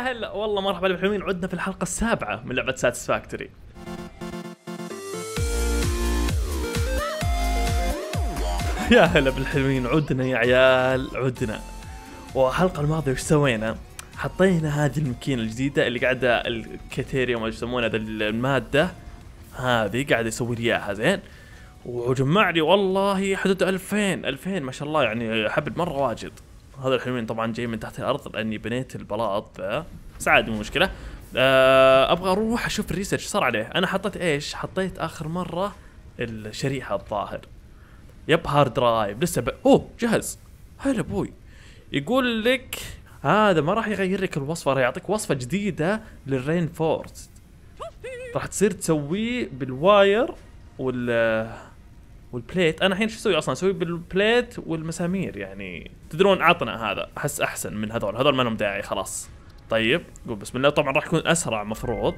يا هلا والله مرحبا بالحلوين عدنا في الحلقه السابعه من لعبه ساتسفاكتوري يا هلا بالحلوين عدنا يا عيال عدنا والحلقه الماضيه وش سوينا حطينا هذه الماكينه الجديده اللي قاعده الكتيريوم اللي يسمونها الماده هذه قاعد يسوي لي اياها زين وجمع لي والله حدود 2000 2000 ما شاء الله يعني حبل مره واجد هذا الحلوين طبعا جاي من تحت الارض لاني بنيت البلاط بس عادي مو مشكله آه، ابغى اروح اشوف الريسيرش صار عليه انا حطيت ايش حطيت اخر مره الشريحه الظاهر يب هارد درايف لسه ب... اوه جهز هلا ابوي يقول لك هذا ما راح يغير لك الوصفه راح يعطيك وصفه جديده للرين فورست راح تصير تسويه بالواير وال والبليت انا الحين شو اسوي اصلا اسوي بالبليت والمسامير يعني تدرون عطنا هذا احس احسن من هذول هذول ما لهم داعي خلاص طيب قول بسم الله طبعا راح يكون اسرع مفروض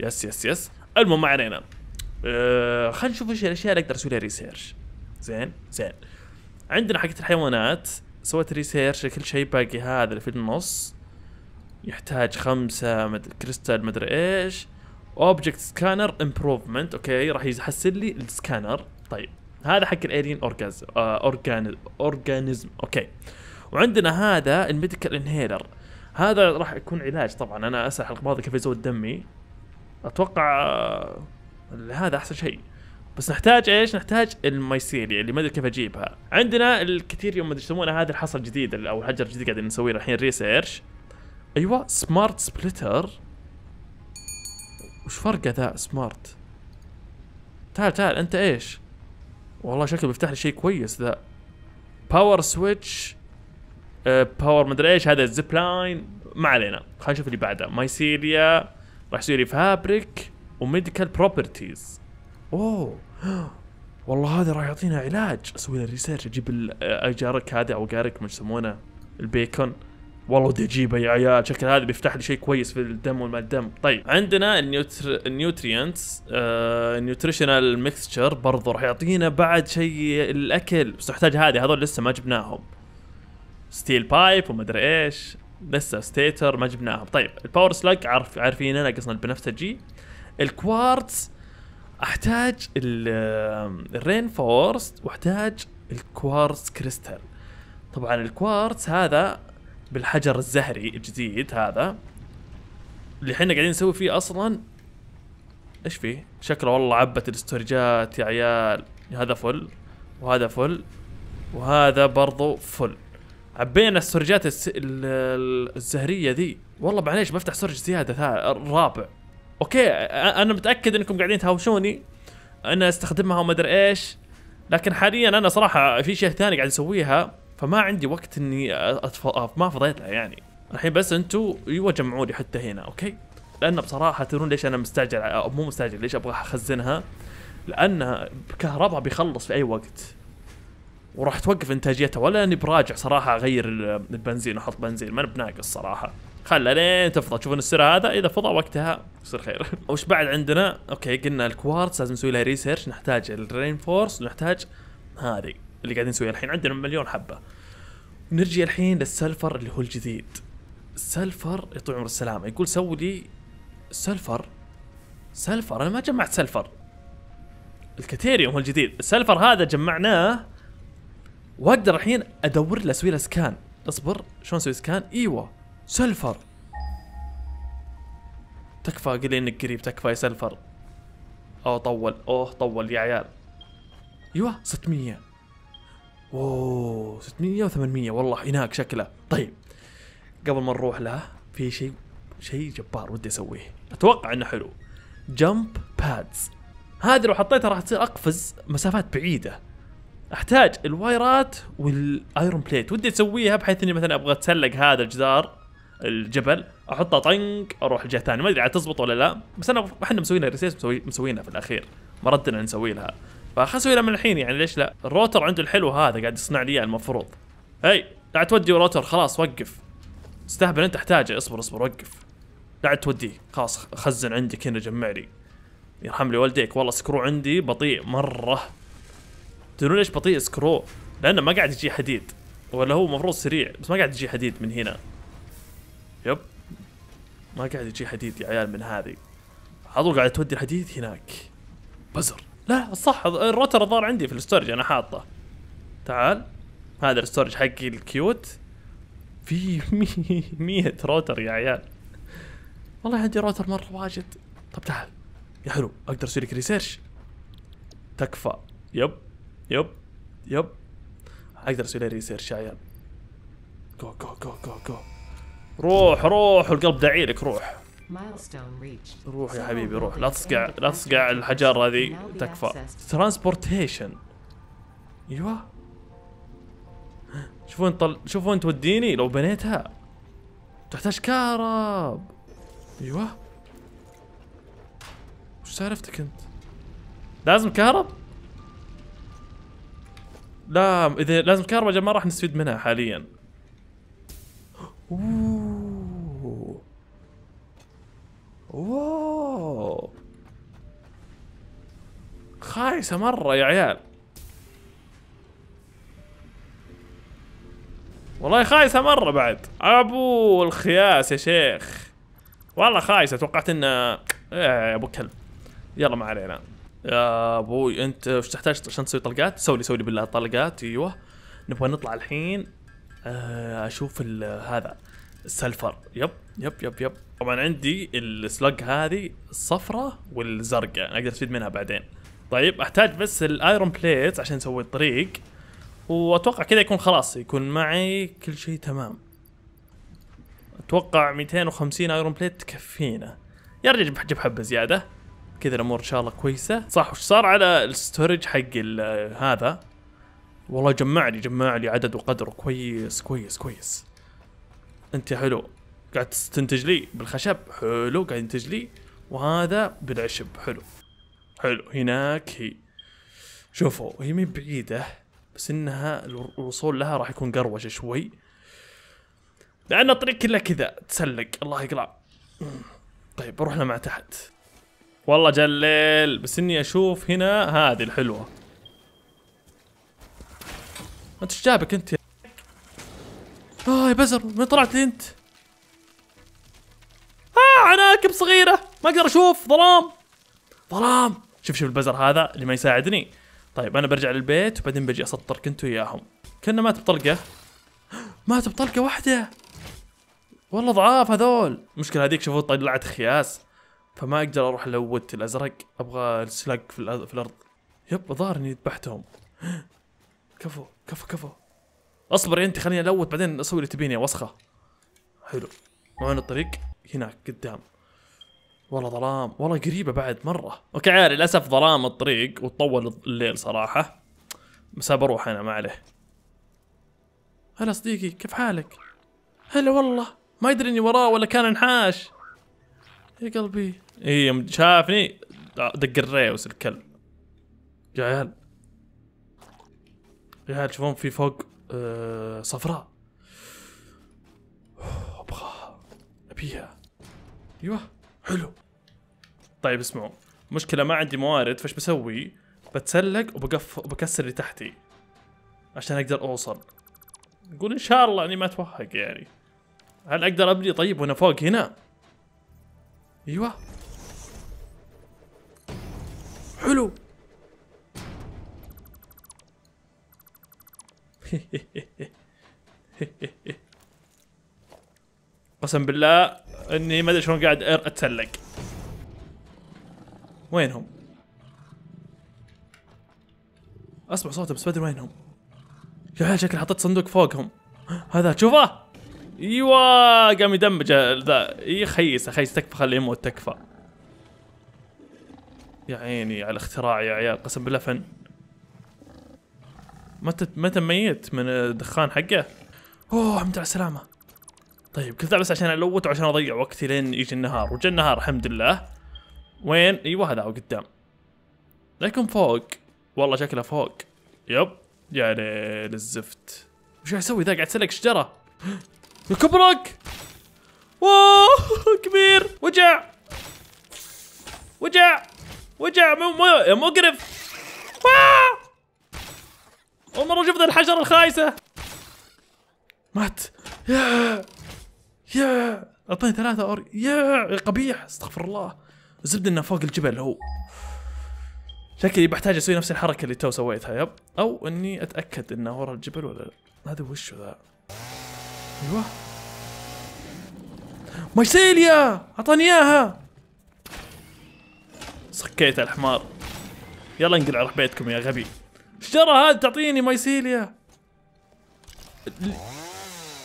يس يس يس المهم ما علينا أه خلينا نشوف ايش الاشياء اللي اقدر اسوي لها ريسيرش زين زين عندنا حقت الحيوانات سويت ريسيرش لكل شيء باقي هذا اللي في النص يحتاج خمسة مد... كريستال مدري ايش اوبجكت سكانر امبروفمنت اوكي راح يحسن لي السكانر طيب هذا حق الالين اورجاز اورجان اورجانيزم اوكي وعندنا هذا الميديكال انهيلر هذا راح يكون علاج طبعا انا اسال حلقه الماضيه كيف يزود دمي اتوقع آه، هذا احسن شيء بس نحتاج ايش؟ نحتاج المايسيريا اللي ما ادري كيف اجيبها. عندنا الكثيريوم ما ادري يسمونه هذا الحصى الجديد او الحجر الجديد قاعدين نسويه الحين ريسيرش. ايوه سمارت سبلتر وش فرقه ذا سمارت؟ تعال تعال انت ايش؟ والله شكله بيفتح لي شيء كويس ذا باور سويتش باور مدري ايش هذا الزيب لاين ما علينا خلينا نشوف اللي بعده مايسيريا راح يصير فابريك وميديكال بروبرتيز اوه والله هذا راح يعطينا علاج اسوي له ريسيرش اجيب الاجارك آه، هذا او جارك ما يسمونه البيكون والله ودي اجيبه يا عيال شكل هذا بيفتح لي شيء كويس في الدم وما الدم طيب عندنا النيوتر... النيوترينتس آه... ميكستشر برضه راح يعطينا بعد شيء الاكل بس احتاج هذه هذول لسه ما جبناهم ستيل بايب ومدري ايش لسه ستيتر ما جبناهم طيب الباور سلاج عارف عارفين ناقصنا البنفسجي الكوارتز احتاج الرين فورست واحتاج الكوارتز كريستال طبعا الكوارتز هذا بالحجر الزهري الجديد هذا اللي احنا قاعدين نسوي فيه اصلا ايش فيه؟ شكله والله عبت الاستورجات يا عيال هذا فل وهذا فل وهذا برضو فل عبينا السرجات الزهرية ذي والله معليش بفتح سرج زيادة رابع اوكي انا متأكد انكم قاعدين تهاوشوني انا استخدمها وما ادري ايش لكن حاليا انا صراحة في شيء ثاني قاعد اسويها فما عندي وقت اني أتف... آه، ما فضيت لها يعني الحين بس انتم ايوه جمعوا لي حتى هنا اوكي لان بصراحه تدرون ليش انا مستعجل او مو مستعجل ليش ابغى اخزنها لان كهرباء بيخلص في اي وقت وراح توقف انتاجيتها ولا اني براجع صراحه اغير البنزين واحط بنزين ما انا بناقص صراحه خلى لين تفضى تشوفون السر هذا اذا فضى وقتها يصير خير وش بعد عندنا اوكي قلنا الكوارتز لازم نسوي لها ريسيرش نحتاج الرينفورس نحتاج ونحتاج هذه اللي قاعدين نسويه الحين عندنا مليون حبه نرجع الحين للسلفر اللي هو الجديد السلفر يطول عمر السلامه يقول سوي لي سلفر سلفر انا ما جمعت سلفر الكتيريوم هو الجديد السلفر هذا جمعناه واقدر الحين ادور له اسوي له سكان اصبر شلون اسوي سكان ايوه سلفر تكفى قل انك قريب تكفى يا سلفر اوه طول اوه طول يا عيال ايوه 600 اوه 600 و800 والله هناك شكله طيب قبل ما نروح له في شيء شيء جبار ودي اسويه اتوقع انه حلو جمب بادز هذه لو حطيتها راح تصير اقفز مسافات بعيده احتاج الوايرات والايرون بليت ودي اسويها بحيث اني مثلا ابغى اتسلق هذا الجدار الجبل احطه طنق اروح الجهه الثانيه ما ادري عاد تزبط ولا لا بس انا احنا مسوينا ريسيس مسوي مسوينا في الاخير ما ردنا نسوي لها فخلنا اسوي من الحين يعني ليش لا الروتر عنده الحلو هذا قاعد يصنع لي المفروض هي لا تودي روتر خلاص وقف استهبل انت احتاجه اصبر اصبر وقف لا توديه خلاص خزن عندك هنا جمع لي يرحم لي والديك والله سكرو عندي بطيء مره تدرون ليش بطيء سكرو لانه ما قاعد يجي حديد ولا هو المفروض سريع بس ما قاعد يجي حديد من هنا يب ما قاعد يجي حديد يا عيال من هذه على طول قاعد تودي الحديد هناك بزر لا صح الروتر الظاهر عندي في الستورج انا حاطه تعال هذا الستورج حقي الكيوت في مية روتر يا عيال والله عندي روتر مره واجد طب تعال يا حلو اقدر اسوي لك ريسيرش تكفى يب يب يب اقدر اسوي لي ريسيرش يا عيال جو جو جو جو جو روح روح والقلب داعي لك روح روح يا حبيبي روح لا تصقع لا تصقع الحجارة هذه تكفى ترانسبورتيشن ايوه شوفوا وين طل... شوف وين توديني لو بنيتها تحتاج كهرب ايوه وش سالفتك انت؟ لازم كهرب؟ لا اذا لازم كهرب اجل ما راح نستفيد منها حاليا اوه خايسه مره يا عيال والله خايسه مره بعد ابو الخياس يا شيخ والله خايسه توقعت انه إيه، يا ابو كلب يلا ما علينا يا ابوي انت وش تحتاج عشان تسوي طلقات سوي لي سوي لي بالله طلقات ايوه نبغى نطلع الحين آه، اشوف هذا سلفر يب يب يب يب طبعا عندي السلج هذه الصفراء والزرقاء اقدر استفيد منها بعدين طيب احتاج بس الايرون بليت عشان اسوي الطريق واتوقع كذا يكون خلاص يكون معي كل شيء تمام اتوقع 250 ايرون بليت تكفينا يا رجل جيب حبه زياده كذا الامور ان شاء الله كويسه صح وش صار على الستورج حق هذا والله جمع لي جمع لي عدد وقدر كويس كويس كويس انت حلو قاعد تنتج لي بالخشب حلو قاعد ينتج لي وهذا بالعشب حلو حلو هناك هي شوفوا هي مي بعيدة بس انها الوصول لها راح يكون قروش شوي لان الطريق كله كذا تسلق الله يقلع طيب رحنا مع تحت والله جلل بس اني اشوف هنا هذه الحلوة انت ايش جابك انت اه يا بزر وين طلعت انت؟ اه عناكب صغيرة ما اقدر اشوف ظلام ظلام شوف شوف البزر هذا اللي ما يساعدني طيب انا برجع للبيت وبعدين بجي اسطرك انت وياهم كنا مات بطلقة مات بطلقة واحدة والله ضعاف هذول المشكلة هذيك شوفوا طلعت خياس فما اقدر اروح لوت الازرق ابغى السلاق في, في الارض يب الظاهر اني ذبحتهم كفو كفو كفو اصبر انت خليني الوت بعدين اسوي اللي تبيني يا وسخه حلو وين الطريق هناك قدام والله ظلام والله قريبه بعد مره اوكي عيال للاسف ظلام الطريق وطول الليل صراحه بس بروح انا ما عليه هلا صديقي كيف حالك هلا والله ما يدري اني وراه ولا كان انحاش يا قلبي اي يوم شافني دق الريوس الكلب يا عيال يا عيال تشوفون في فوق آه، صفراء ابغاها ابيها ايوه حلو طيب اسمعوا مشكله ما عندي موارد فايش بسوي بتسلق وبقف وبكسر اللي تحتي عشان اقدر اوصل نقول ان شاء الله اني ما اتوهق يعني هل اقدر ابني طيب وانا فوق هنا ايوه حلو قسم بالله اني ما ادري شلون قاعد اتسلق وينهم؟ اسمع صوتهم بس ما ادري وينهم يا عيال شكل حطيت صندوق فوقهم هذا تشوفه ايوا قام يدمج ذا يخيس خيس تكفى خليه يموت تكفى يا عيني على الاختراع يا عيال قسم بالله فن متى متى ميت من الدخان حقه اوه الحمد لله السلامه طيب كنت بس عشان الوت وعشان اضيع وقتي لين يجي النهار وجا النهار الحمد لله وين ايوه هذا قدام لكن فوق والله شكله فوق يب يا ليل الزفت وش قاعد اسوي ذا قاعد اسلك شجره كبرك اوه كبير وجع وجع وجع مو مو مقرف آه! عمره شوف ذا الحجر الخايسة مات يا يا اعطيني ثلاثة اور يا قبيح استغفر الله الزبدة انه فوق الجبل هو شكلي بحتاج اسوي نفس الحركة اللي تو سويتها يب او اني اتأكد انه ورا الجبل ولا لا هذا وشو ذا ايوه مايسيليا اعطاني اياها صكيت الحمار يلا انقلع على بيتكم يا غبي الشجره هذه تعطيني مايسيليا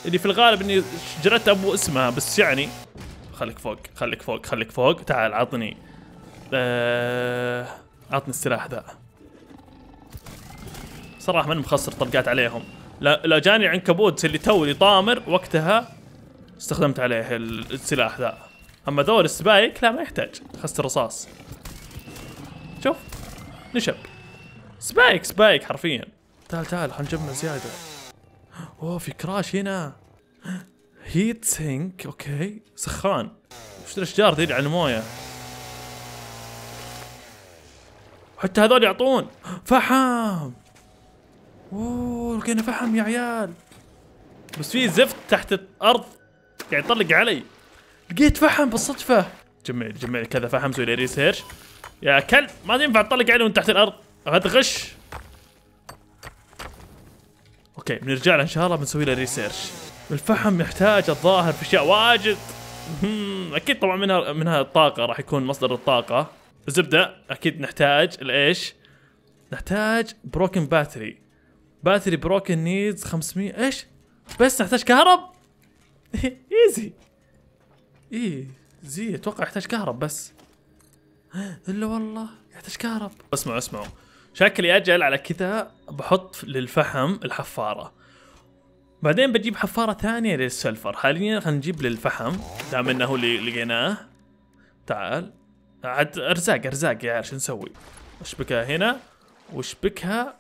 اللي في الغالب اني جرت ابو اسمها بس يعني خليك فوق خليك فوق خليك فوق تعال عطني آه... عطني السلاح ذا صراحه من مخسر طلقات عليهم لا جاني العنكبوت اللي تو اللي طامر وقتها استخدمت عليه السلاح ذا اما ذول السبايك لا ما يحتاج خسر الرصاص شوف نشب سبايك سبايك حرفيا تعال تعال خلينا نجمع زياده اوه في كراش هنا هيت سينك اوكي سخان وش الاشجار ذي على المويه حتى هذول يعطون فحم اوه لقينا فحم يا عيال بس في زفت تحت الارض قاعد يطلق علي لقيت فحم بالصدفه جمع جمع كذا فحم سوي لي ريسيرش يا كلب ما ينفع تطلق علي وانت تحت الارض غدغش اوكي بنرجع له ان شاء الله بنسوي له ريسيرش الفحم يحتاج الظاهر في اشياء واجد اكيد طبعا منها منها الطاقه راح يكون مصدر الطاقه الزبده اكيد نحتاج الايش نحتاج بروكن باتري باتري بروكن نيدز 500 ايش بس نحتاج كهرب ايزي ايه زي اتوقع يحتاج كهرب بس الا والله يحتاج كهرب اسمعوا اسمعوا شكلي اجل على كذا بحط للفحم الحفاره بعدين بجيب حفاره ثانيه للسلفر حاليا خلينا نجيب للفحم دام انه هو اللي لقيناه تعال عاد ارزاق ارزاق يا عيال شو نسوي اشبكها هنا واشبكها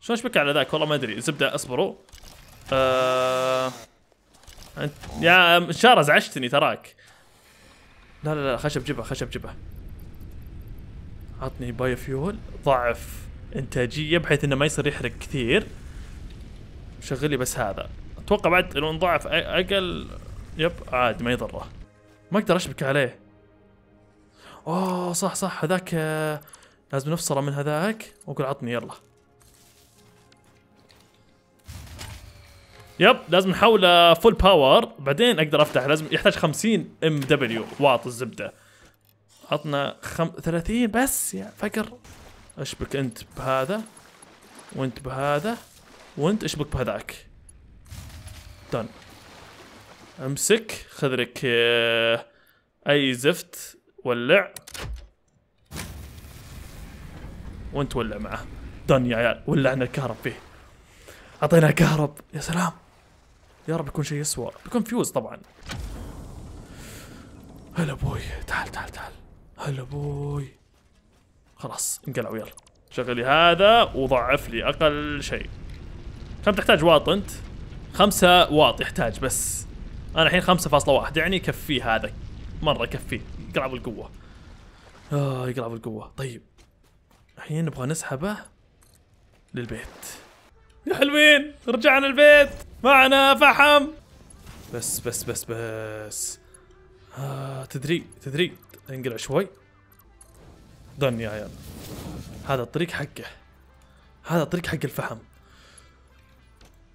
شلون اشبكها على ذاك والله ما ادري زبده اصبروا آه... يا شارة ازعجتني تراك لا لا لا خشب جبه خشب جبه عطني بايو فيول ضعف انتاجيه بحيث انه ما يصير يحرق كثير شغلي لي بس هذا اتوقع بعد لو نضاعف اقل يب عادي ما يضره ما اقدر اشبك عليه اوه صح صح هذاك لازم نفصله من هذاك واقول عطني يلا يب لازم نحوله فول باور بعدين اقدر افتح لازم يحتاج 50 ام دبليو واط الزبده عطنا خم... 30 بس يا فقر اشبك انت بهذا وانت بهذا وانت اشبك بهذاك دن امسك خذ لك آه، اي زفت ولع وانت ولع معه دن يا عيال ولعنا الكهرب فيه اعطينا كهرب يا سلام يا رب يكون شيء اسوء بيكون فيوز طبعا هلا ابوي تعال تعال تعال هلا ابوي خلاص انقلعوا يلا شغلي هذا وضعف لي اقل شيء كم تحتاج واط انت؟ خمسة واط يحتاج بس انا الحين 5.1 يعني يكفيه هذا مرة يكفيه يقلع بالقوة اه يقلع بالقوة طيب الحين نبغى نسحبه للبيت يا حلوين رجعنا البيت معنا فحم بس بس بس بس آه تدري تدري انقلع شوي دن يا عيال هذا الطريق حقه هذا الطريق حق الفحم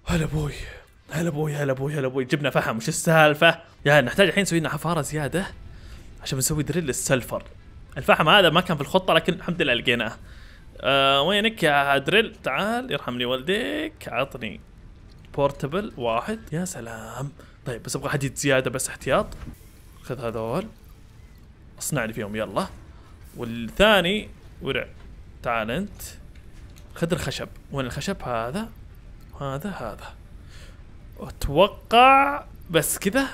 هلا ابوي هلا ابوي هلا ابوي هلا بوي جبنا فحم وش السالفه يا نحتاج الحين نسوي لنا حفاره زياده عشان نسوي دريل للسلفر الفحم هذا ما كان في الخطه لكن الحمد لله لقيناه آه وينك يا دريل تعال يرحم لي والديك عطني بورتبل واحد يا سلام طيب بس ابغى حديد زياده بس احتياط خذ هذول اصنع لي فيهم يلا والثاني ورع تعال انت خذ الخشب وين الخشب هذا هذا هذا اتوقع بس كذا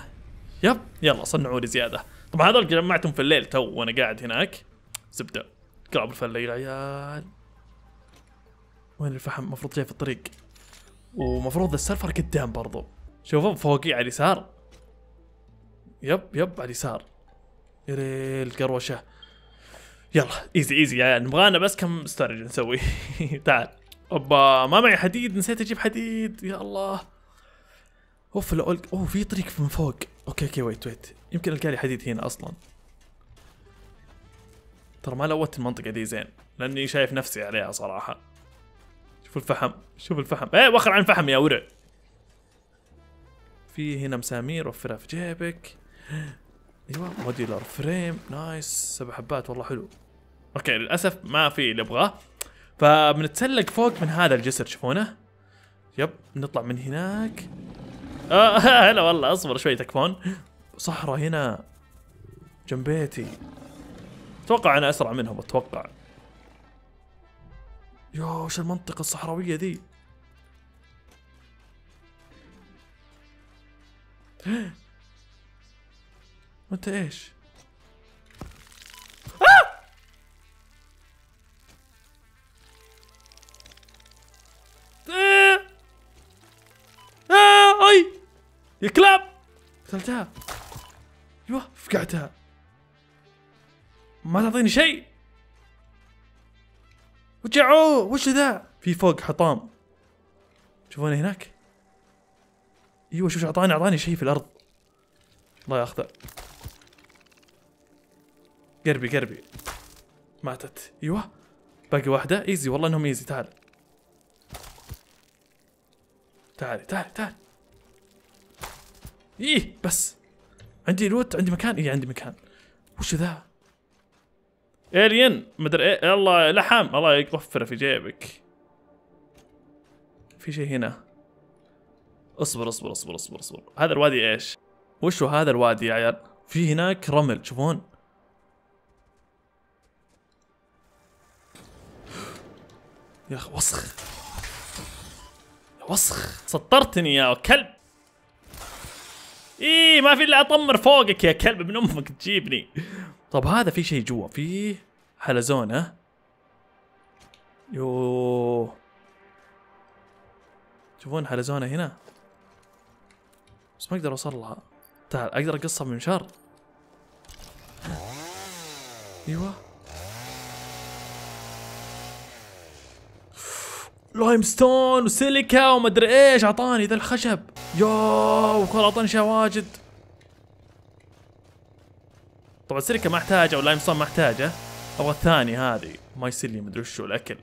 يب يلا صنعوا لي زياده طبعا هذول جمعتهم في الليل تو وانا قاعد هناك زبده قلعوا الفله يا عيال وين الفحم المفروض جاي في الطريق ومفروض السيرفر قدام برضو شوفوا فوقي على اليسار يب يب على اليسار يا ريل قروشه يلا ايزي ايزي يعني نبغانا بس كم ستورج نسوي تعال اوبا ما معي حديد نسيت اجيب حديد يا الله اوف لو اوه في طريق من فوق اوكي اوكي ويت ويت يمكن القى لي حديد هنا اصلا ترى ما لوت المنطقه دي زين لاني شايف نفسي عليها صراحه شوف الفحم شوف الفحم ايه وخر عن فحم يا ورع في هنا مسامير وفرها في جيبك ايوه موديلر فريم نايس سبع حبات والله حلو اوكي للاسف ما في اللي ابغاه فبنتسلق فوق من هذا الجسر تشوفونه يب نطلع من هناك آه هلا والله اصبر شوي تكفون صحراء هنا جنب بيتي اتوقع انا اسرع منهم اتوقع يا وش المنطقة الصحراوية ذي انت ايش يا كلاب قتلتها ايوه فقعتها ما تعطيني شيء وجعوه وش ذا في فوق حطام شوفوني هناك ايوه شوف اعطاني اعطاني شيء في الارض الله ياخذه قربي قربي ماتت ايوه باقي واحده ايزي والله انهم ايزي تعال تعالي تعالي تعالي ايه بس عندي لوت عندي مكان ايه عندي مكان وش ذا الين مدري ايه الله لحم الله يوفره في جيبك في شيء هنا اصبر اصبر اصبر اصبر اصبر هذا الوادي ايش وش هو هذا الوادي يا عيال في هناك رمل تشوفون يا اخي وسخ وسخ سطرتني يا كلب ايه ما في الا اطمر فوقك يا كلب من امك تجيبني طب هذا في شيء جوا في حلزونه يوه تشوفون حلزونه هنا بس ما اقدر اوصل لها تعال اقدر اقصها من شر ايوه لايم ستون وسيليكا ومدري ايش اعطاني ذا الخشب يوه كرة طنشة واجد طبعا السيليكا ما احتاجه واللايم صون ما احتاجه ابغى الثاني هذه ما يصير لي مدري وشو الاكل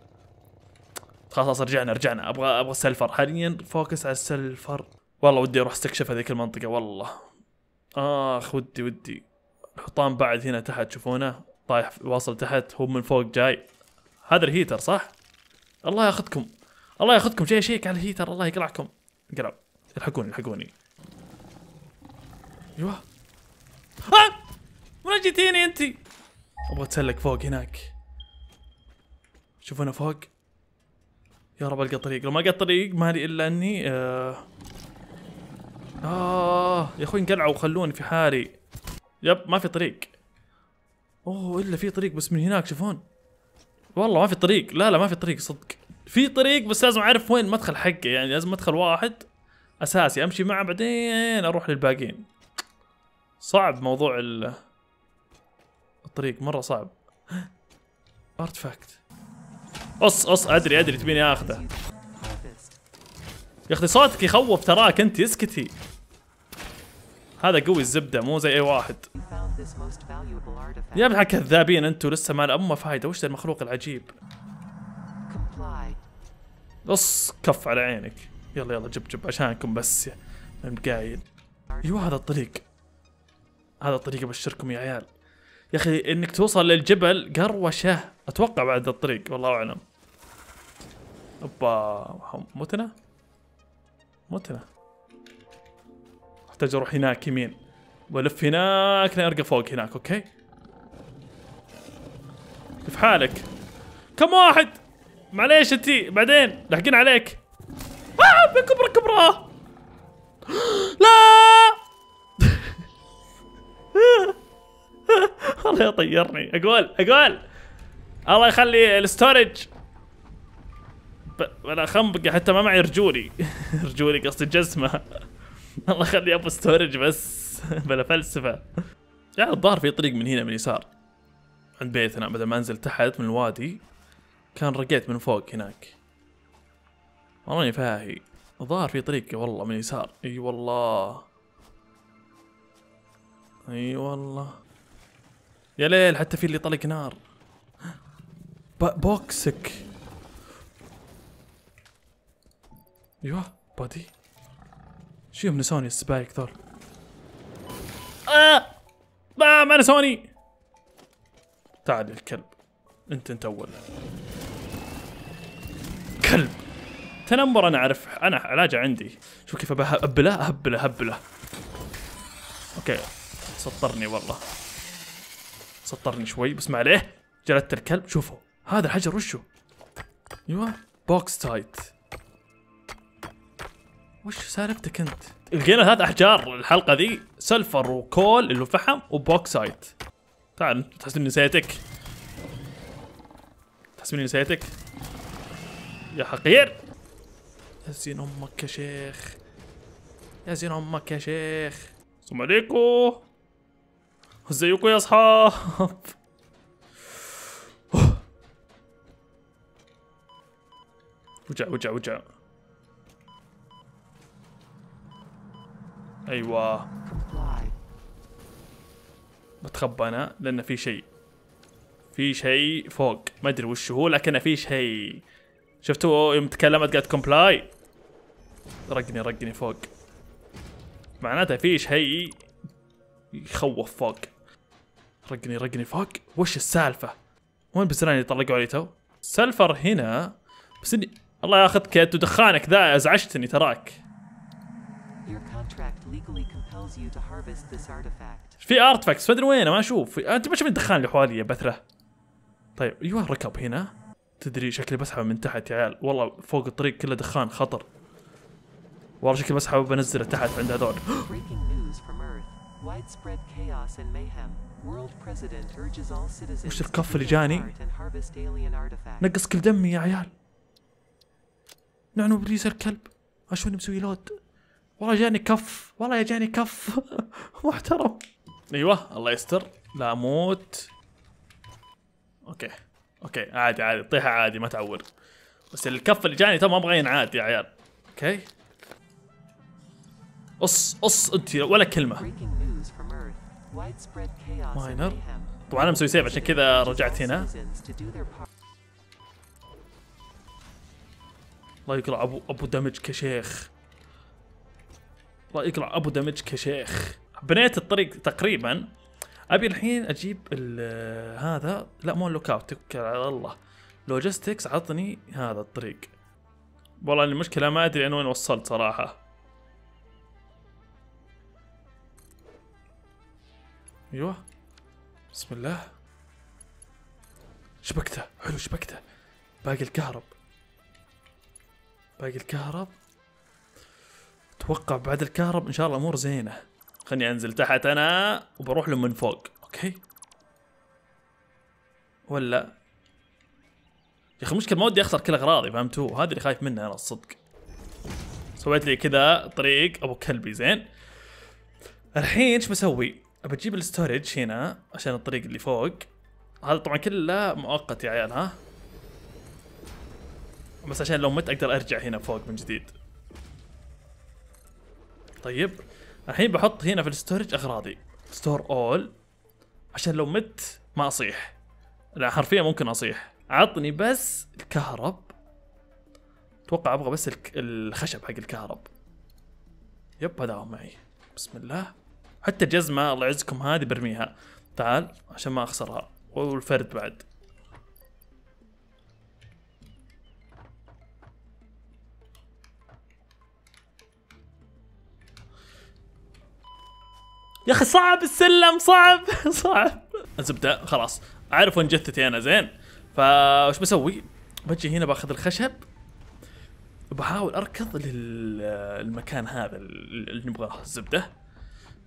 خلاص رجعنا رجعنا ابغى ابغى السلفر حاليا فوكس على السلفر والله ودي اروح استكشف هذيك المنطقة والله اخ ودي ودي الحطام بعد هنا تحت تشوفونه طايح واصل تحت هو من فوق جاي هذا الهيتر صح؟ الله ياخذكم الله ياخذكم جاي شيك على الهيتر الله يقلعكم اقلعوا الحقوني الحقوني ايوه آه! وين جيتيني انت؟ ابغى اتسلق فوق هناك شوفونا فوق يا رب القى طريق لو ما القى طريق مالي الا اني آه, آه يا اخوي انقلعوا وخلوني في حالي يب ما في طريق اوه الا في طريق بس من هناك شوفون والله ما في طريق لا لا ما في طريق صدق في طريق بس لازم اعرف وين المدخل حقه يعني لازم مدخل واحد اساسي امشي معه بعدين اروح للباقين صعب موضوع الطريق مره صعب ارتفاكت قص قص ادري ادري تبيني اخذه يا اخي صوتك يخوف تراك انت اسكتي هذا قوي الزبده مو زي اي واحد يا ابن كذابين انتوا لسه ما لهم فايده وش المخلوق العجيب قص كف على عينك يلا يلا جب جب عشانكم بس قايل ايوه هذا الطريق هذا الطريق ابشركم يا عيال يا اخي انك توصل للجبل قروشه اتوقع بعد الطريق والله اعلم اوبا متنا متنا احتاج اروح هناك يمين والف هناك لين ارقى فوق هناك اوكي كيف حالك كم واحد معليش انتي بعدين لاحقين عليك آه كبرة كبرة لا والله طيرني اقول اقول الله يخلي الستورج انا خنبق حتى ما معي رجولي رجولي قصدي جسمة الله يخلي ابو ستورج بس بلا فلسفة يعني الظاهر في طريق من هنا من يسار عند بيتنا بدل ما انزل تحت من الوادي كان رقيت من فوق هناك والله ماني فاهي الظاهر في طريق والله من يسار اي أيوة والله اي أيوة والله يا ليل حتى في اللي طلق نار بوكسك ايوه بادي شو نسوني السبايك ذول آه! آه ما نسوني تعال الكلب انت انت اول كلب تنمر انا اعرف انا علاجه عندي شوف كيف ابله اهبله اهبله اوكي سطرني والله سطرني شوي بس ما عليه جلدت الكلب شوفوا هذا الحجر وشو ايوه بوكس تايت وش سالفتك انت؟ لقينا ثلاث احجار الحلقه ذي سلفر وكول اللي هو فحم وبوكسايت تعال تحس اني نسيتك تحس اني نسيتك يا حقير زين امك يا شيخ يا زين امك يا شيخ السلام عليكم ازيكم يا اصحاب وجع وجع وجع ايوه بتخبى انا لان في شيء في شيء فوق ما ادري وش هو لكن في شيء شفتوا يوم تكلمت قالت كومبلاي رقني رقني فوق معناته في شيء يخوف فوق رقني رقني فوق وش السالفة وين بسراني طلقوا علي تو سلفر هنا بس اني الله ياخذك انت ودخانك ذا ازعجتني تراك في ارتفاكس ما ادري وينه ما اشوف انت ما شفت الدخان اللي حوالي يا بثره طيب ايوه ركب هنا تدري شكلي بسحبه من تحت يا عيال والله فوق الطريق كله دخان خطر والله شكلي بس حابب انزله تحت عند هذول وش الكف اللي جاني؟ نقص كل دمي يا عيال نعنو ابليس الكلب اشوني مسوي لود والله جاني كف والله جاني كف محترم ايوه الله يستر لا اموت اوكي اوكي عادي عادي طيحه عادي ما تعور بس الكف اللي جاني تو ما ابغى ينعاد يا عيال اوكي قص قص انت ولا كلمه ماينر طبعا انا مسوي سيف عشان كذا رجعت هنا الله يقلع ابو ابو دمج كشيخ الله يقلع ابو دمج كشيخ بنيت الطريق تقريبا ابي الحين اجيب هذا لا مو لوك اوت توكل على الله لوجيستكس عطني هذا الطريق والله المشكله ما ادري انا وين وصلت صراحه ايوه بسم الله شبكته حلو شبكته باقي الكهرب باقي الكهرب اتوقع بعد الكهرب ان شاء الله امور زينه خلني انزل تحت انا وبروح لهم من فوق اوكي ولا يا اخي المشكله ما ودي اخسر كل اغراضي فهمتوا هذا اللي خايف منه انا الصدق سويت لي كذا طريق ابو كلبي زين الحين ايش بسوي بجيب الستورج هنا عشان الطريق اللي فوق هذا طبعا كله مؤقت يا عيال ها بس عشان لو مت اقدر ارجع هنا فوق من جديد طيب الحين بحط هنا في الستورج اغراضي ستور اول عشان لو مت ما اصيح لا حرفيا ممكن اصيح عطني بس الكهرب اتوقع ابغى بس الخشب حق الكهرب يب هذا معي بسم الله حتى الجزمه الله يعزكم هذه برميها تعال عشان ما اخسرها والفرد بعد يا اخي صعب السلم صعب صعب الزبده خلاص اعرف وين جثتي انا زين فايش بسوي؟ بجي هنا باخذ الخشب بحاول اركض للمكان هذا اللي نبغاه الزبده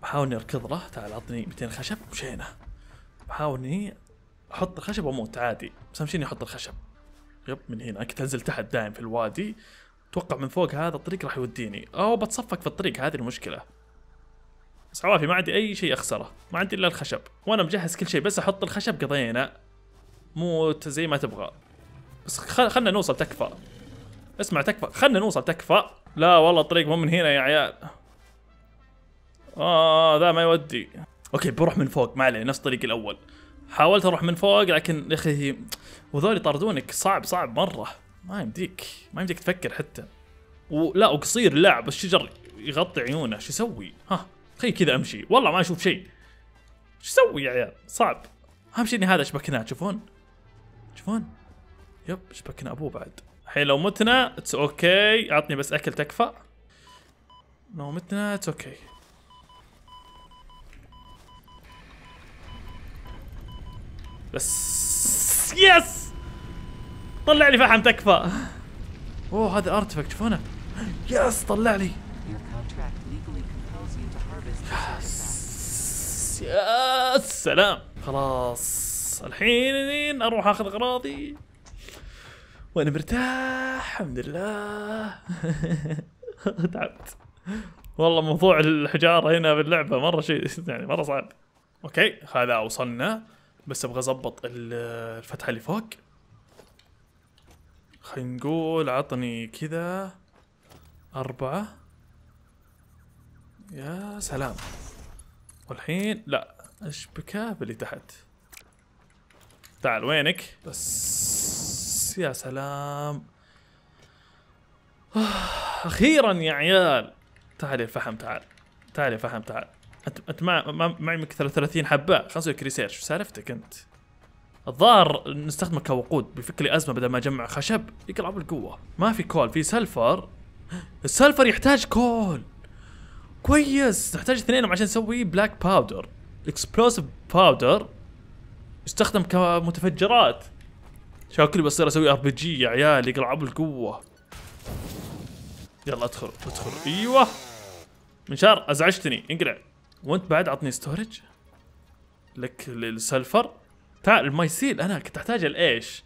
بحاول اني اركض له تعال عطني 200 خشب مشينا بحاول اني احط الخشب واموت عادي بس اهم شيء اني احط الخشب يب من هنا كنت انزل تحت دايم في الوادي اتوقع من فوق هذا الطريق راح يوديني او بتصفق في الطريق هذه المشكله بس عوافي ما عندي اي شيء اخسره ما عندي الا الخشب وانا مجهز كل شيء بس احط الخشب قضينا موت زي ما تبغى بس خلنا نوصل تكفى اسمع تكفى خلنا نوصل تكفى لا والله الطريق مو من هنا يا عيال اه ذا ما يودي اوكي بروح من فوق ما عليه نفس الطريق الاول حاولت اروح من فوق لكن يا اخي وذول يطاردونك صعب صعب مره ما يمديك ما يمديك تفكر حتى ولا وقصير لاعب الشجر يغطي عيونه شو يسوي؟ ها خي كذا امشي والله ما اشوف شيء شو اسوي يا عيال صعب اهم شيء اني هذا شبكناه تشوفون تشوفون يب شبكنا ابوه بعد الحين لو متنا اتس اوكي عطني بس اكل تكفى لو متنا اتس اوكي بس يس طلع لي فحم تكفى اوه هذا ارتفكت شوفونه يس طلع لي يس يا سلام خلاص الحين اروح اخذ اغراضي وانا مرتاح الحمد لله تعبت والله موضوع الحجاره هنا باللعبه مره شيء يعني مره صعب اوكي هذا وصلنا بس ابغى اضبط الفتحه اللي فوق خلينا نقول عطني كذا أربعة يا سلام والحين لا اشبكه باللي تحت تعال وينك بس يا سلام اخيرا يا عيال تعال يا فحم تعال تعال يا فحم تعال انت انت ما معي منك 30 حبه خلاص نسوي ريسيرش سالفتك انت الظاهر نستخدمه كوقود بيفك لي ازمه بدل ما اجمع خشب يقلع بالقوه ما في كول في سلفر السلفر يحتاج كول كويس تحتاج اثنينهم عشان تسوي بلاك باودر اكسبلوسيف باودر يستخدم كمتفجرات شكلي بصير اسوي ار بي جي يا عيال يقلع بالقوه يلا ادخل ادخل ايوه منشار ازعجتني انقلع وانت بعد عطني ستورج لك السلفر تعال المايسيل انا كنت احتاجه لايش؟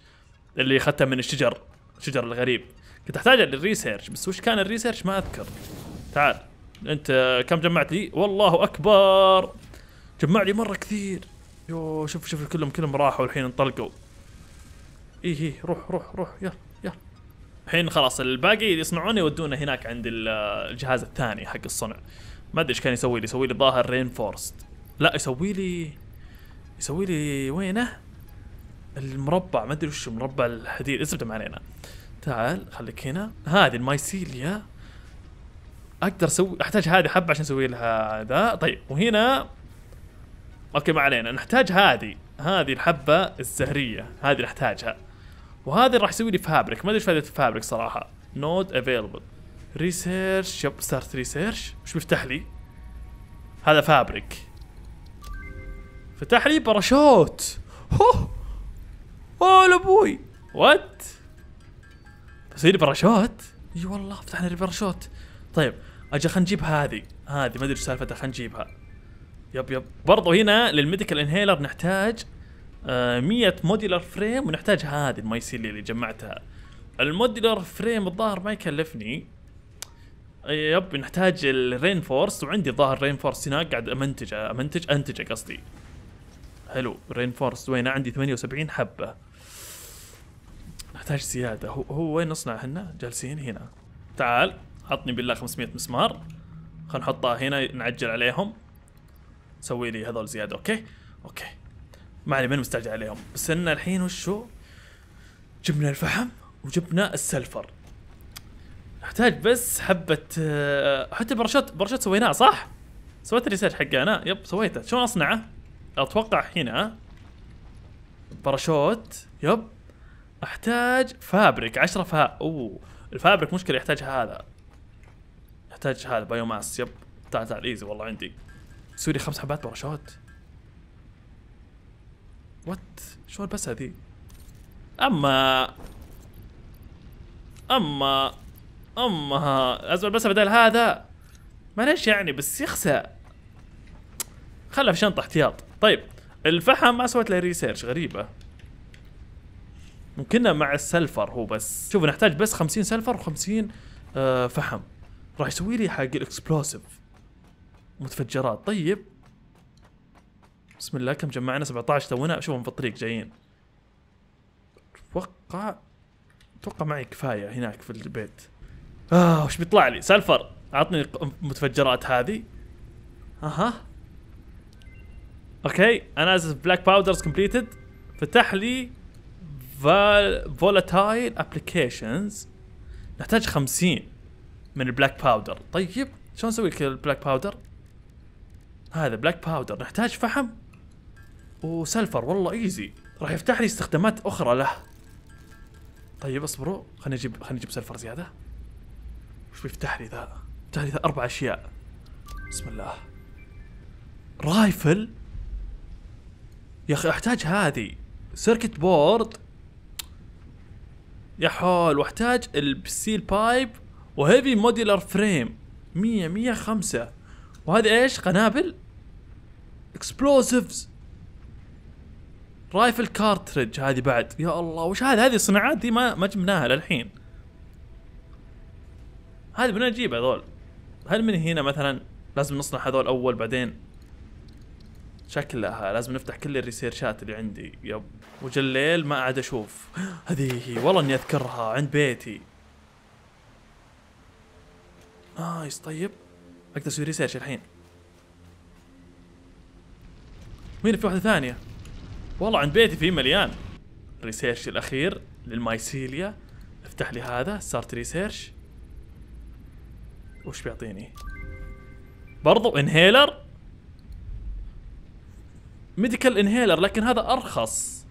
اللي اخذته من الشجر الشجر الغريب كنت احتاجه للريسيرش بس وش كان الريسيرش ما اذكر تعال انت كم جمعت لي؟ والله اكبر جمع لي مره كثير يو شوف شوف كلهم كلهم راحوا الحين انطلقوا ايه ايه روح روح روح يلا يلا الحين خلاص الباقي يصنعونه يودونه هناك عند الجهاز الثاني حق الصنع ما ادري ايش كان يسوي لي يسوي لي الظاهر رينفورست لا يسوي لي يسوي لي وينه المربع ما ادري وش مربع الحديد الزبده ما علينا تعال خليك هنا هذه المايسيليا اقدر اسوي احتاج هذه حبه عشان اسوي لها ذا طيب وهنا اوكي ما علينا نحتاج هذه هذه الحبه الزهريه هذه نحتاجها وهذه راح يسوي لي فابريك ما ادري ايش فائده الفابريك صراحه نود افيلبل ريسيرش يب ستارت ريسيرش وش بيفتح لي؟ هذا فابريك فتح لي باراشوت هوه اوه لابوي وات بصير باراشوت اي والله فتحنا الباراشوت طيب اجل خلينا نجيب هذه هذه ما ادري ايش سالفتها خلينا نجيبها يب يب برضو هنا للميديكال انهيلر نحتاج 100 آه موديلر فريم ونحتاج هذه المايسيليا اللي جمعتها الموديلر فريم الظاهر ما يكلفني إيه، يب نحتاج الرين فورس وعندي ظاهر رين فورس هناك قاعد امنتج امنتج انتجه قصدي حلو رين فورس وين عندي 78 حبه نحتاج زياده هو هو وين نصنع احنا جالسين هنا تعال عطني بالله 500 مسمار خلينا نحطها هنا نعجل عليهم سوي لي هذول زياده اوكي اوكي ما علي من مستعجل عليهم بس ان الحين وشو جبنا الفحم وجبنا السلفر احتاج بس حبه آه، حتى برشات برشات سويناه صح؟ سويت الريسيرش حقه انا يب سويته شلون اصنعه؟ اتوقع هنا باراشوت يب احتاج فابريك 10 فا اوه الفابريك مشكله يحتاج هذا يحتاج هذا بايوماس يب تعال تعال ايزي والله عندي سوري خمس حبات باراشوت وات شو البسه ذي اما اما امها لازم البسها بدل هذا معلش يعني بس يخسى خلها في شنطه احتياط طيب الفحم ما سويت له ريسيرش غريبه ممكننا مع السلفر هو بس شوف نحتاج بس 50 سلفر و50 آه فحم راح يسوي لي حق الاكسبلوسيف متفجرات طيب بسم الله كم جمعنا 17 تونا شوفهم في الطريق جايين اتوقع اتوقع معي كفايه هناك في البيت اه وش بيطلع لي سلفر عطني المتفجرات هذه اها اوكي انا اسف بلاك باودرز كومبليتد فتح لي فولاتايل ابلكيشنز نحتاج 50 من البلاك باودر طيب شلون نسوي البلاك باودر هذا بلاك باودر نحتاج فحم وسلفر والله ايزي راح يفتح لي استخدامات اخرى له طيب اصبروا خليني اجيب خليني اجيب سلفر زياده وش بيفتح لي ذا؟ افتح لي ذا اربع اشياء بسم الله رايفل يا اخي احتاج هذه سيركت بورد يا حول واحتاج البسيل بايب وهيفي موديلر فريم مية مية خمسة وهذه ايش قنابل اكسبلوزيفز رايفل كارتريج هذه بعد يا الله وش هذا هذه صناعات دي ما ما جبناها للحين هذه بدنا نجيب هذول هل من هنا مثلا لازم نصنع هذول اول بعدين شكلها لازم نفتح كل الريسيرشات اللي عندي يب وجليل ما عاد اشوف هذه هي والله اني اذكرها عند بيتي نايس طيب اقدر اسوي ريسيرش الحين مين في واحده ثانيه والله عند بيتي في مليان ريسيرش الاخير للمايسيليا افتح لي هذا ستارت ريسيرش وش بيعطيني برضو انهيلر ميديكال انهيلر لكن هذا ارخص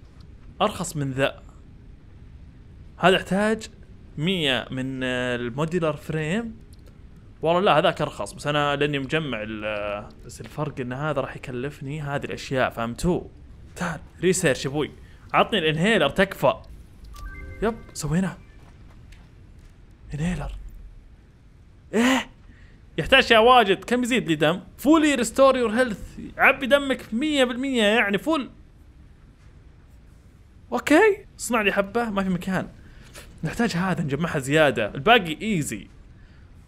ارخص من ذا هذا يحتاج 100 من الموديلر فريم والله لا هذاك ارخص بس انا لاني مجمع بس الفرق ان هذا راح يكلفني هذه الاشياء فهمتوا؟ تعال ريسيرش ابوي عطني الانهيلر تكفى يب سويناه انهيلر ايه يحتاج شيء واجد كم يزيد لي دم فولي ريستور يور هيلث عبي دمك 100% يعني فول اوكي اصنع لي حبه ما في مكان نحتاج هذا نجمعها زياده الباقي ايزي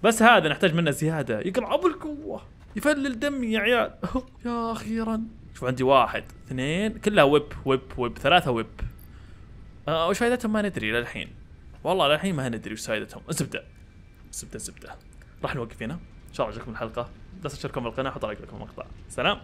بس هذا نحتاج منه زياده ابو القوه يفلل دمي يا عيال يا اخيرا شوف عندي واحد اثنين كلها ويب ويب ويب ثلاثه ويب آه، وش فائدتهم ما ندري للحين والله للحين ما ندري وش فائدتهم زبده زبده زبده راح نوقف هنا ان شاء الله عجبتكم الحلقه لا تنسوا بالقناه وحط لايك لكم المقطع سلام